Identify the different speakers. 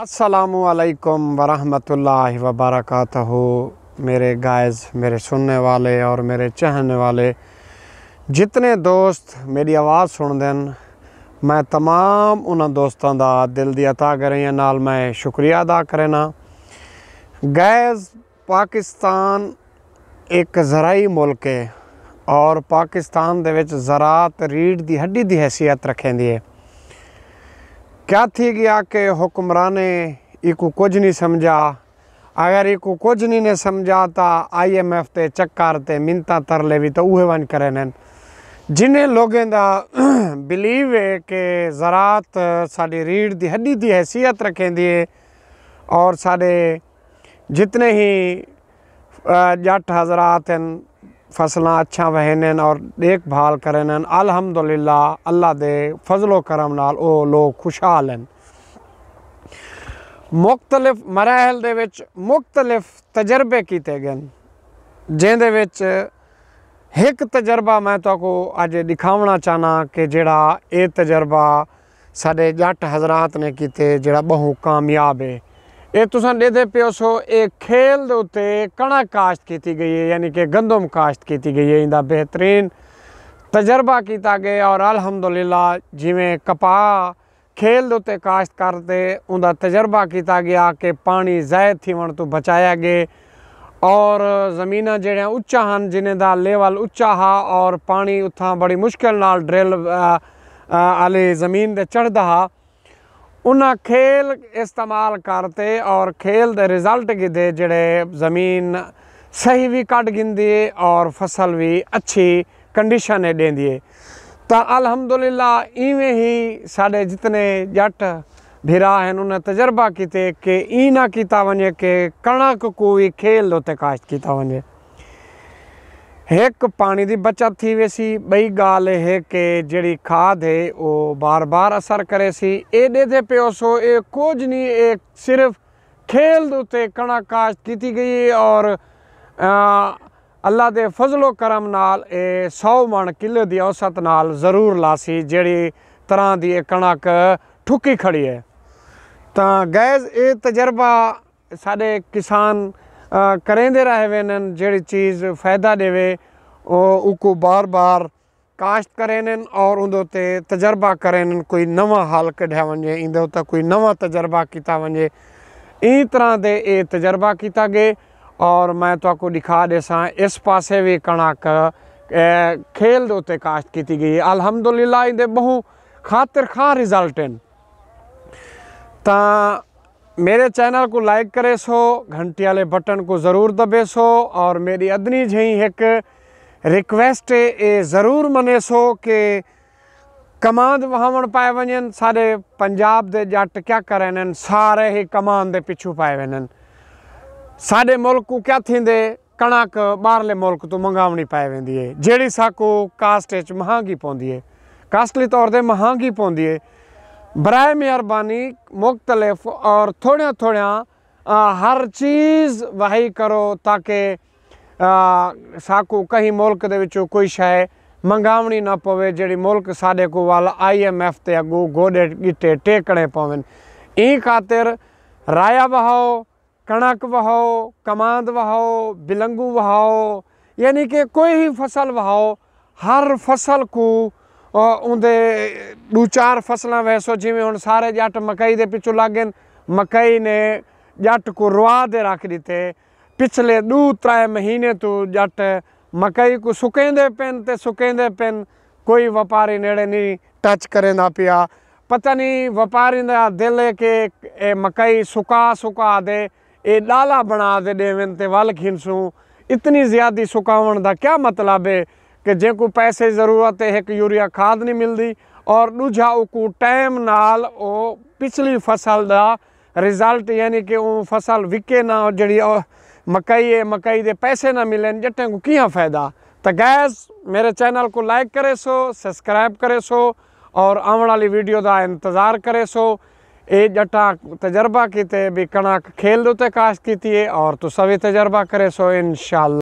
Speaker 1: असलकम वरहमतुल्लाहि वबरकत मेरे गायज मेरे सुनने वाले और मेरे चाहने वाले जितने दोस्त मेरी आवाज़ सुनते हैं ਮੈਂ तमाम ਉਹਨਾਂ ਦੋਸਤਾਂ ਦਾ ਦਿਲ ਦੀ ਅਤਾ ਕਰੀਆਂ ਨਾਲ ਮੈਂ ਸ਼ੁਕਰੀਆ ਅਦਾ ਕਰਨਾ ਗੈਜ਼ ਪਾਕਿਸਤਾਨ ਇੱਕ ਜ਼ਰਾਈ ਮੁਲਕ ਹੈ ਔਰ ਪਾਕਿਸਤਾਨ ਦੇ ਵਿੱਚ ਜ਼ਰਾਤ ਰੀੜ ਦੀ ਹੱਡੀ ਦੀ ਹیثیت ਰੱਖੇਂਦੀ ਹੈ ਕਿਆ ਥੀ ਗਿਆ ਕਿ ਹੁਕਮਰਾਨੇ ਇਕੂ ਕੁਝ ਨਹੀਂ ਸਮਝਾ ਅਗਰ ਇਕੂ ਕੁਝ ਨਹੀਂ ਨੇ ਸਮਝਾਤਾ ਆਈਐਮਐਫ ਤੇ ਚੱਕਰ ਤੇ ਮਿੰਤਾ ਤਰ ਲੈ ਵੀ ਤਾਂ ਉਹ ਵਨ ਕਰੇ ਨੇ ਜਿਨੇ ਲੋਗੇ ਦਾ ਬਲੀਵ ਹੈ ਕਿ ਜ਼ਰਾਤ ਸਾਡੀ ਰੀੜ ਦੀ ਹੱਡੀ ਦੀ ਹیثیت ਰੱਖੇਂਦੀ ਹੈ ਔਰ ਸਾਡੇ ਜਿੰਨੇ ਹੀ ਜੱਟ ਹਜ਼ਰਤ ਹਨ ਫਸਲਾਂ ਅੱਛਾ ਨੇ ਔਰ ਦੇਖਭਾਲ ਨੇ ਅਲਹਮਦੁਲਿਲਾ ਅੱਲਾ ਦੇ ਫਜ਼ਲੋ ਕਰਮ ਨਾਲ ਉਹ ਲੋਕ ਖੁਸ਼ਹਾਲ ਹਨ ਮੁxtਲਫ ਮਰਾਹਲ ਦੇ ਵਿੱਚ ਮੁxtਲਫ ਤਜਰਬੇ ਕੀਤੇ ਗਏ ਜਿਹਦੇ ਵਿੱਚ ਇੱਕ ਤਜਰਬਾ ਮੈਂ ਤੁਹਾਨੂੰ ਅੱਜ ਦਿਖਾਉਣਾ ਚਾਹਨਾ ਕਿ ਜਿਹੜਾ ਇਹ ਤਜਰਬਾ ਸਾਡੇ ਜੱਟ ਹਜ਼ਰਤ ਨੇ ਕੀਤੇ ਜਿਹੜਾ ਬਹੁਤ ਕਾਮਯਾਬ ਹੈ ਇਹ ਤੁਸੀਂ ਦੇਦੇ ਪਿਓ ਸੋ ਇਹ ਖੇਲ ਦੇ ਉੱਤੇ ਕਣਕ ਕਾਸ਼ਤ ਕੀਤੀ ਗਈ ਹੈ ਯਾਨੀ ਕਿ ਗੰਦਮ ਕਾਸ਼ਤ ਕੀਤੀ ਗਈ ਹੈ ਇਹਦਾ ਬਿਹਤਰੀਨ ਤਜਰਬਾ ਕੀਤਾ ਗਿਆ ਔਰ ਅਲਹਮਦੁਲਿਲਾ ਜਿਵੇਂ ਕਪਾਹ ਖੇਲ ਦੇ ਉੱਤੇ ਕਾਸ਼ਤ ਕਰਦੇ ਉਹਦਾ ਤਜਰਬਾ ਕੀਤਾ ਗਿਆ ਕਿ ਪਾਣੀ ਜ਼ਾਇਦ ਥੀਵਣ ਤੋਂ ਬਚਾਇਆ ਗਿਆ ਔਰ ਜ਼ਮੀਨਾਂ ਜਿਹੜੀਆਂ ਉੱਚਾ ਹਨ ਜਿਨ੍ਹਾਂ ਦਾ ਲੈਵਲ ਉੱਚਾ ਹਾ ਔਰ ਪਾਣੀ ਉੱਥਾਂ ਬੜੀ ਮੁਸ਼ਕਲ ਨਾਲ ਡ੍ਰਿਲ ਆਲੇ ਜ਼ਮੀਨ ਦੇ ਚੜਦਾ ਹਾ ਉਹਨਾਂ ਖੇਲ ਇਸਤੇਮਾਲ ਕਰਤੇ ਔਰ ਖੇਲ ਦੇ ਰਿਜ਼ਲਟ ਕੀ ਦੇ ਜਿਹੜੇ ਜ਼ਮੀਨ ਸਹੀ ਵੀ ਕੱਢ ਗਿੰਦੀ ਔਰ ਫਸਲ ਵੀ ਅੱਛੀ ਕੰਡੀਸ਼ਨ ਹੈ ਦੇਂਦੀ ਹੈ ਤਾਂ ਅਲਹਮਦੁਲਿਲਾ ਇਵੇਂ ਹੀ ਸਾਡੇ ਜਿਤਨੇ ਜੱਟ ਭਿਰਾ ਹਨ ਉਹਨਾਂ ਤਜਰਬਾ ਕੀਤੇ ਕਿ ਇਹ ਨਾ ਕੀਤਾ ਵਣੇ ਕਿ ਕਣਕ ਕੋਈ ਖੇਲ ਉਤੇ ਕਾਸ਼ਤ ਕੀਤਾ ਵਣੇ ਇੱਕ ਪਾਣੀ ਦੀ ਬਚਤ ਥੀ ਵੀ ਸੀ ਬਈ ਗਾਲ ਇਹ ਕਿ ਜਿਹੜੀ ਖਾਦ ਹੈ ਉਹ ਬਾਰ-ਬਾਰ ਅਸਰ ਕਰੇ ਸੀ ਇਹਦੇ ਤੇ ਪਿਓ ਸੋ ਇਹ ਕੁਝ ਨਹੀਂ ਇਹ ਸਿਰਫ ਖੇਲ ਦੇ ਉਤੇ ਕਣਾ ਕਾਸ਼ਤ ਕੀਤੀ ਗਈ ਹੈ ਔਰ ਅੱਲਾ ਦੇ ਫਜ਼ਲੋ ਕਰਮ ਨਾਲ ਇਹ 100 ਮਣ ਕਿਲੋ ਦੀ ਔਸਤ ਨਾਲ ਜ਼ਰੂਰ ਲਾਸੀ ਜਿਹੜੀ ਤਰ੍ਹਾਂ ਦੀ ਇਹ ਕਣਕ ਠੁੱਕੀ ਖੜੀ ਹੈ ਤਾਂ ਗੈਜ਼ ਇਹ ਤਜਰਬਾ ਸਾਡੇ ਕਿਸਾਨ ਰਹੇ કરેંદે ਜਿਹੜੀ ਚੀਜ਼ ਫਾਇਦਾ ਦੇਵੇ ਉਹ ਉਕੋ ਬਾਰ-ਬਾਰ ਕਾਸ਼ਤ ਕਰੇ ਨੇ ਔਰ ਉਹਦੇ ਤੇ ਤਜਰਬਾ ਕਰੇ ਨੇ ਕੋਈ ਨਵਾਂ ਹਾਲ ਕਢਿਆ ਵੰਜੇ ਇਹਦੇ ਤਾਂ ਕੋਈ ਨਵਾਂ ਤਜਰਬਾ ਕੀਤਾ ਵੰਜੇ ਇਹ ਤਰ੍ਹਾਂ ਦੇ ਇਹ ਤਜਰਬਾ ਕੀਤਾ ਗਏ ਔਰ ਮੈਂ ਤੁਹਾਨੂੰ ਦਿਖਾ ਦੇਸਾਂ ਇਸ ਪਾਸੇ ਵੀ ਕਣਕ ਖੇਲ ਦੇ ਉਤੇ ਕਾਸ਼ਤ ਕੀਤੀ ਗਈ ਅਲਹਮਦੁਲਿਲਾ ਇਹਦੇ ਬਹੁ ਖਾਤਰ ਖਾਂ ਰਿਜ਼ਲਟ ਹਨ ਤਾਂ ਮੇਰੇ ਚੈਨਲ को ਲਾਈਕ ਕਰੇ ਸੋ ਘੰਟੀ ਵਾਲੇ ਬਟਨ को ਜ਼ਰੂਰ ਦਬੇ ਸੋ ਔਰ ਮੇਰੀ ਅਦਨੀ ਜਹੀ ਇੱਕ रिक्वेस्ट ए ਜ਼ਰੂਰ मने ਸੋ ਕਿ ਕਮਾਂਡ ਵਹਾਵਣ ਪਾਏ ਵਣਨ ਸਾਡੇ ਪੰਜਾਬ ਦੇ ਜੱਟ ਕਿਆ ਕਰੇ ਨੇ ਸਾਰੇ ਹੀ ਕਮਾਂਡ ਦੇ ਪਿੱਛੂ ਪਾਏ ਵਣਨ ਸਾਡੇ ਮੁਲਕ ਨੂੰ ਕਿਆ ਥਿੰਦੇ ਕਣਕ ਬਾਹਰਲੇ ਮੁਲਕ ਤੋਂ ਮੰਗਾਵਣੀ ਪਾਏ ਵੰਦੀ ਏ ਜਿਹੜੀ ਸਾਕੋ ਕਾਸਟ ਵਿੱਚ ਮਹਾਂਗੀ ਪਉਂਦੀ ਏ ਕਾਸਟਲੀ ਤੌਰ ਤੇ ਮਹਾਂਗੀ ਪਉਂਦੀ ਏ ਬਰਾਏ ਮਿਹਰਬਾਨੀ ਮੁਖਤਲਫ ਔਰ ਥੋੜਿਆ ਥੋੜਿਆ ਹਰ ਚੀਜ਼ ਵਹੀ ਕਰੋ ਤਾਂ ਕਿ ਸਾਕੂ ਕਹੀਂ ਮੁਲਕ ਦੇ ਵਿੱਚੋਂ ਕੋਈ ਸ਼ੈ ਮੰਗਾਵਣੀ ਨਾ ਪਵੇ ਜਿਹੜੀ ਮੁਲਕ ਸਾਡੇ ਕੋ ਵੱਲ ਆਈਐਮਐਫ ਤੇ ਅਗੂ ਗੋਡੇ ਗਿੱਟੇ ਟੇਕਣੇ ਪਵਨ ਇਹ ਖਾਤਰ ਰਾਇਆ ਵਹਾਓ ਕਣਕ ਵਹਾਓ ਕਮਾਂਦ ਵਹਾਓ ਬਿਲੰਗੂ ਵਹਾਓ ਯਾਨੀ ਕਿ ਕੋਈ ਹੀ ਫਸਲ ਵਹਾਓ ਹਰ ਫਸਲ ਕੋ ਉਹਦੇ ਦੋ ਚਾਰ ਫਸਲਾਂ ਵੈਸੋ ਜਿਵੇਂ ਹੁਣ ਸਾਰੇ ਜੱਟ ਮਕਈ ਦੇ ਪਿੱਛੋਂ ਲੱਗੇ ਗਏ ਮਕਈ ਨੇ ਜੱਟ ਕੋ ਰਵਾ ਦੇ ਰੱਖ ਦਿੱਤੇ ਪਿਛਲੇ ਦੋ ਤਰੇ ਮਹੀਨੇ ਤੋਂ ਜੱਟ ਮਕਈ ਕੋ ਸੁਕੇਂਦੇ ਪੈਨ ਤੇ ਸੁਕੇਂਦੇ ਪੈਨ ਕੋਈ ਵਪਾਰੀ ਨੇੜੇ ਨਹੀਂ ਟੱਚ ਕਰੇਂਦਾ ਪਿਆ ਪਤਾ ਨਹੀਂ ਵਪਾਰੀ ਦਾ ਦਿਲ ਹੈ ਕਿ ਇਹ ਮਕਈ ਸੁਕਾ ਸੁਕਾ ਦੇ ਇਹ ਲਾਲਾ ਬਣਾ ਦੇ ਦੇਵਨ ਤੇ ਵਲ ਖਿੰਸੂ ਇਤਨੀ ਜ਼ਿਆਦੀ ਸੁਕਾਉਣ ਦਾ ਕੀ ਮਤਲਬ ਹੈ ਕਿ ਜੇ ਕੋਈ ਪੈਸੇ ਜ਼ਰੂਰਤ ਹੈ ਕਿ ਯੂਰੀਆ ਖਾਦ ਨਹੀਂ ਮਿਲਦੀ ਔਰ ਦੂਜਾ ਉਹ ਕੋ ਟਾਈਮ ਨਾਲ ਉਹ ਪਿਛਲੀ ਫਸਲ ਦਾ ਰਿਜ਼ਲਟ ਯਾਨੀ ਕਿ ਉਹ ਫਸਲ ਵਿਕੇ ਨਾ ਜਿਹੜੀ ਮਕਈ ਹੈ ਮਕਈ ਦੇ ਪੈਸੇ ਨਾ ਮਿਲਣ ਜੱਟਾਂ ਕੋ ਕੀ ਫਾਇਦਾ तो गैस मेरे चैनल को लाइक करे सो सब्सक्राइब करे सो और आने वाली वीडियो का इंतज़ार करे सो ये जटा तजर्बा किते भी कणक खेल उत्ते काश की और तो सभी तजर्बा करे सो इन